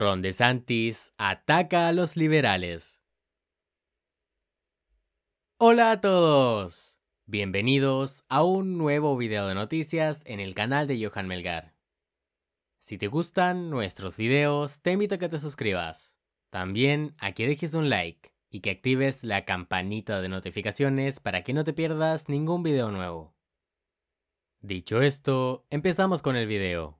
Ron santis ataca a los liberales. Hola a todos. Bienvenidos a un nuevo video de noticias en el canal de Johan Melgar. Si te gustan nuestros videos, te invito a que te suscribas. También a que dejes un like y que actives la campanita de notificaciones para que no te pierdas ningún video nuevo. Dicho esto, empezamos con el video.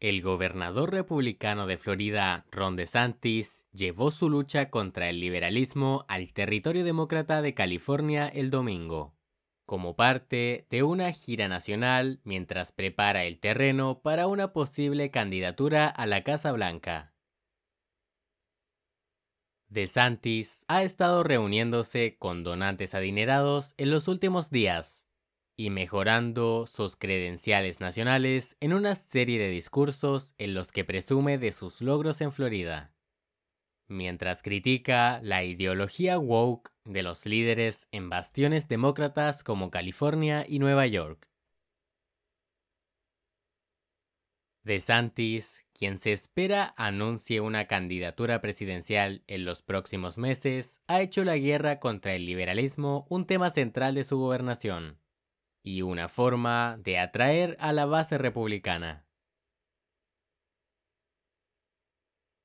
El gobernador republicano de Florida, Ron DeSantis, llevó su lucha contra el liberalismo al territorio demócrata de California el domingo, como parte de una gira nacional mientras prepara el terreno para una posible candidatura a la Casa Blanca. DeSantis ha estado reuniéndose con donantes adinerados en los últimos días y mejorando sus credenciales nacionales en una serie de discursos en los que presume de sus logros en Florida, mientras critica la ideología woke de los líderes en bastiones demócratas como California y Nueva York. De Santis, quien se espera anuncie una candidatura presidencial en los próximos meses, ha hecho la guerra contra el liberalismo un tema central de su gobernación y una forma de atraer a la base republicana.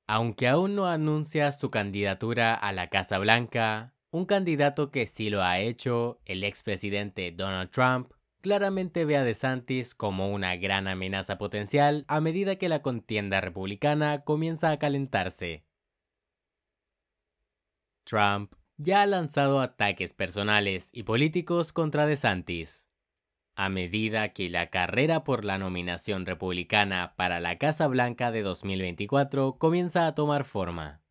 Aunque aún no anuncia su candidatura a la Casa Blanca, un candidato que sí lo ha hecho, el expresidente Donald Trump, claramente ve a DeSantis como una gran amenaza potencial a medida que la contienda republicana comienza a calentarse. Trump ya ha lanzado ataques personales y políticos contra DeSantis a medida que la carrera por la nominación republicana para la Casa Blanca de 2024 comienza a tomar forma.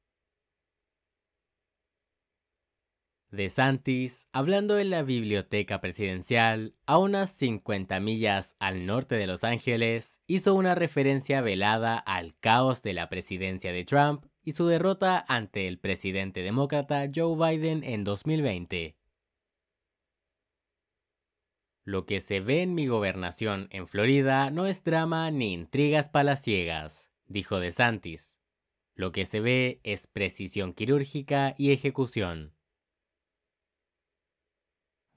DeSantis, hablando en la biblioteca presidencial, a unas 50 millas al norte de Los Ángeles, hizo una referencia velada al caos de la presidencia de Trump y su derrota ante el presidente demócrata Joe Biden en 2020. Lo que se ve en mi gobernación en Florida no es drama ni intrigas palaciegas, dijo De Santis. Lo que se ve es precisión quirúrgica y ejecución.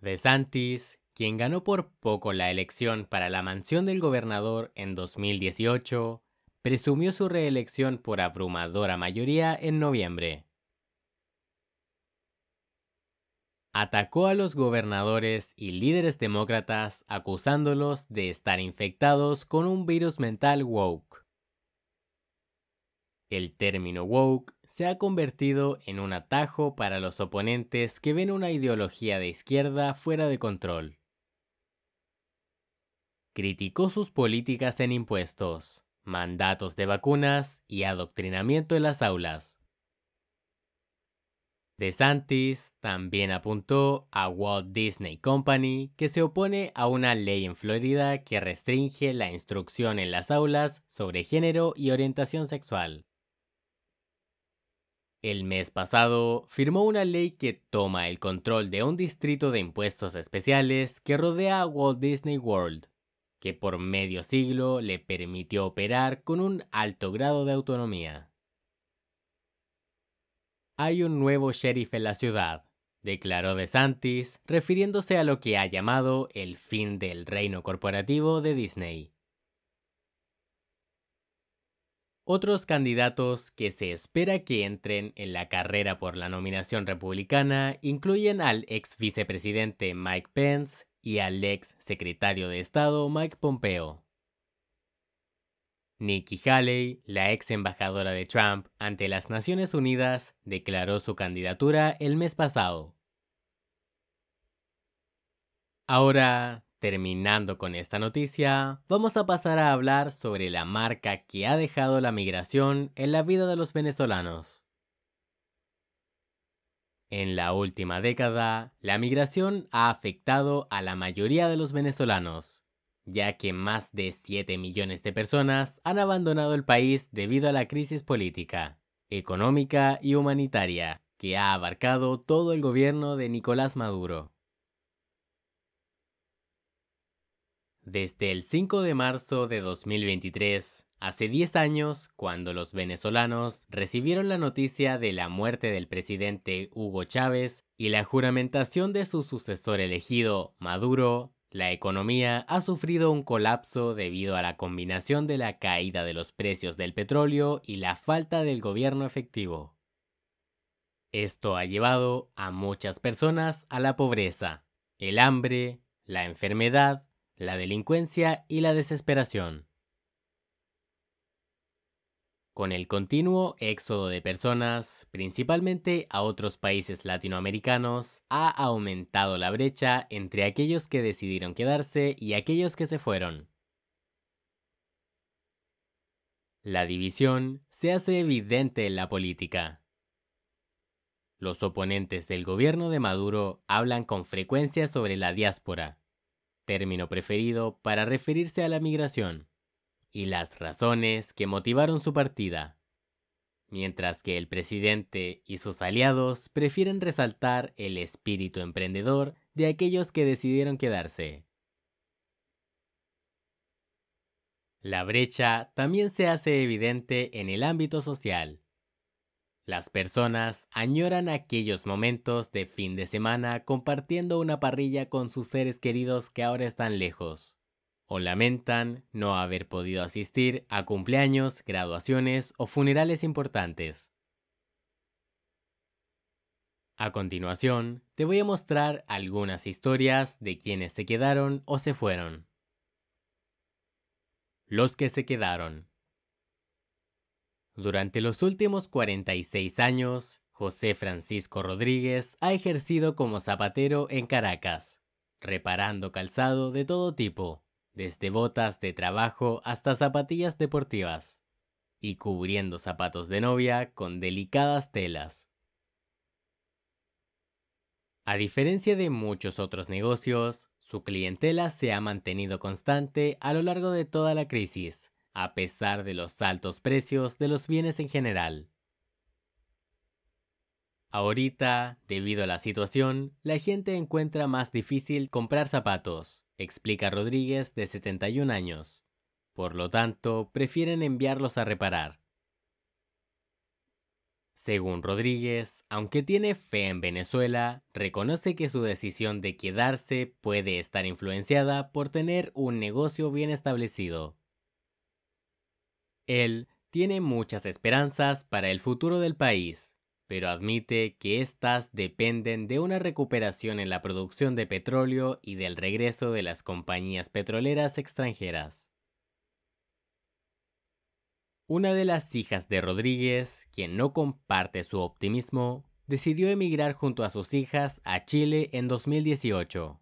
De Santis, quien ganó por poco la elección para la mansión del gobernador en 2018, presumió su reelección por abrumadora mayoría en noviembre. atacó a los gobernadores y líderes demócratas acusándolos de estar infectados con un virus mental woke. El término woke se ha convertido en un atajo para los oponentes que ven una ideología de izquierda fuera de control. Criticó sus políticas en impuestos, mandatos de vacunas y adoctrinamiento en las aulas. DeSantis también apuntó a Walt Disney Company, que se opone a una ley en Florida que restringe la instrucción en las aulas sobre género y orientación sexual. El mes pasado firmó una ley que toma el control de un distrito de impuestos especiales que rodea a Walt Disney World, que por medio siglo le permitió operar con un alto grado de autonomía. Hay un nuevo sheriff en la ciudad, declaró DeSantis, refiriéndose a lo que ha llamado el fin del reino corporativo de Disney. Otros candidatos que se espera que entren en la carrera por la nominación republicana incluyen al ex vicepresidente Mike Pence y al ex secretario de Estado Mike Pompeo. Nikki Haley, la ex embajadora de Trump ante las Naciones Unidas, declaró su candidatura el mes pasado. Ahora, terminando con esta noticia, vamos a pasar a hablar sobre la marca que ha dejado la migración en la vida de los venezolanos. En la última década, la migración ha afectado a la mayoría de los venezolanos, ya que más de 7 millones de personas han abandonado el país debido a la crisis política, económica y humanitaria que ha abarcado todo el gobierno de Nicolás Maduro. Desde el 5 de marzo de 2023, hace 10 años, cuando los venezolanos recibieron la noticia de la muerte del presidente Hugo Chávez y la juramentación de su sucesor elegido, Maduro, la economía ha sufrido un colapso debido a la combinación de la caída de los precios del petróleo y la falta del gobierno efectivo. Esto ha llevado a muchas personas a la pobreza, el hambre, la enfermedad, la delincuencia y la desesperación con el continuo éxodo de personas, principalmente a otros países latinoamericanos, ha aumentado la brecha entre aquellos que decidieron quedarse y aquellos que se fueron. La división se hace evidente en la política. Los oponentes del gobierno de Maduro hablan con frecuencia sobre la diáspora, término preferido para referirse a la migración y las razones que motivaron su partida, mientras que el presidente y sus aliados prefieren resaltar el espíritu emprendedor de aquellos que decidieron quedarse. La brecha también se hace evidente en el ámbito social. Las personas añoran aquellos momentos de fin de semana compartiendo una parrilla con sus seres queridos que ahora están lejos o lamentan no haber podido asistir a cumpleaños, graduaciones o funerales importantes. A continuación, te voy a mostrar algunas historias de quienes se quedaron o se fueron. Los que se quedaron. Durante los últimos 46 años, José Francisco Rodríguez ha ejercido como zapatero en Caracas, reparando calzado de todo tipo, desde botas de trabajo hasta zapatillas deportivas, y cubriendo zapatos de novia con delicadas telas. A diferencia de muchos otros negocios, su clientela se ha mantenido constante a lo largo de toda la crisis, a pesar de los altos precios de los bienes en general. Ahorita, debido a la situación, la gente encuentra más difícil comprar zapatos, explica Rodríguez de 71 años. Por lo tanto, prefieren enviarlos a reparar. Según Rodríguez, aunque tiene fe en Venezuela, reconoce que su decisión de quedarse puede estar influenciada por tener un negocio bien establecido. Él tiene muchas esperanzas para el futuro del país pero admite que éstas dependen de una recuperación en la producción de petróleo y del regreso de las compañías petroleras extranjeras. Una de las hijas de Rodríguez, quien no comparte su optimismo, decidió emigrar junto a sus hijas a Chile en 2018.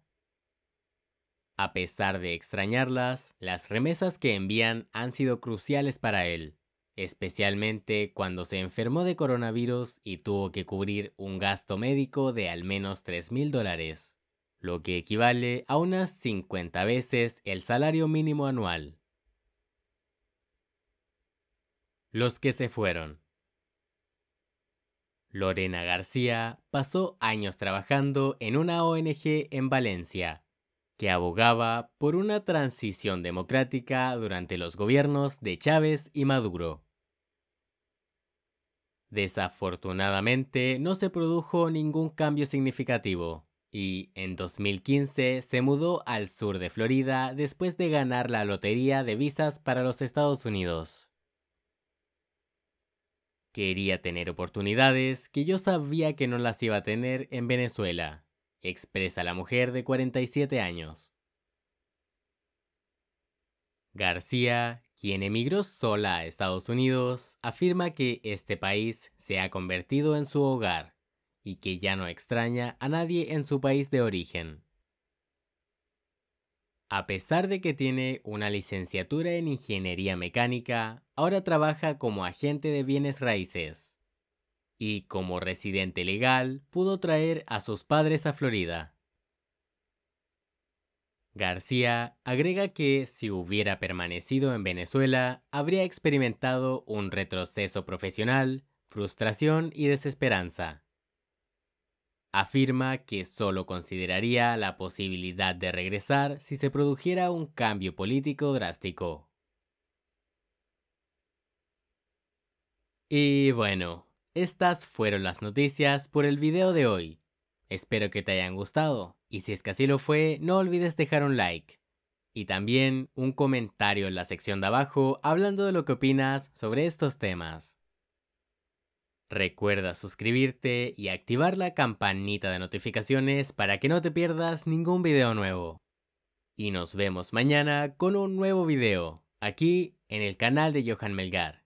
A pesar de extrañarlas, las remesas que envían han sido cruciales para él, especialmente cuando se enfermó de coronavirus y tuvo que cubrir un gasto médico de al menos 3.000 dólares, lo que equivale a unas 50 veces el salario mínimo anual. Los que se fueron. Lorena García pasó años trabajando en una ONG en Valencia, que abogaba por una transición democrática durante los gobiernos de Chávez y Maduro. Desafortunadamente, no se produjo ningún cambio significativo, y en 2015 se mudó al sur de Florida después de ganar la lotería de visas para los Estados Unidos. Quería tener oportunidades que yo sabía que no las iba a tener en Venezuela, expresa la mujer de 47 años. García, quien emigró sola a Estados Unidos, afirma que este país se ha convertido en su hogar y que ya no extraña a nadie en su país de origen. A pesar de que tiene una licenciatura en ingeniería mecánica, ahora trabaja como agente de bienes raíces. Y como residente legal, pudo traer a sus padres a Florida. García agrega que si hubiera permanecido en Venezuela, habría experimentado un retroceso profesional, frustración y desesperanza. Afirma que solo consideraría la posibilidad de regresar si se produjera un cambio político drástico. Y bueno, estas fueron las noticias por el video de hoy. Espero que te hayan gustado. Y si es que así lo fue, no olvides dejar un like. Y también un comentario en la sección de abajo hablando de lo que opinas sobre estos temas. Recuerda suscribirte y activar la campanita de notificaciones para que no te pierdas ningún video nuevo. Y nos vemos mañana con un nuevo video, aquí en el canal de Johan Melgar.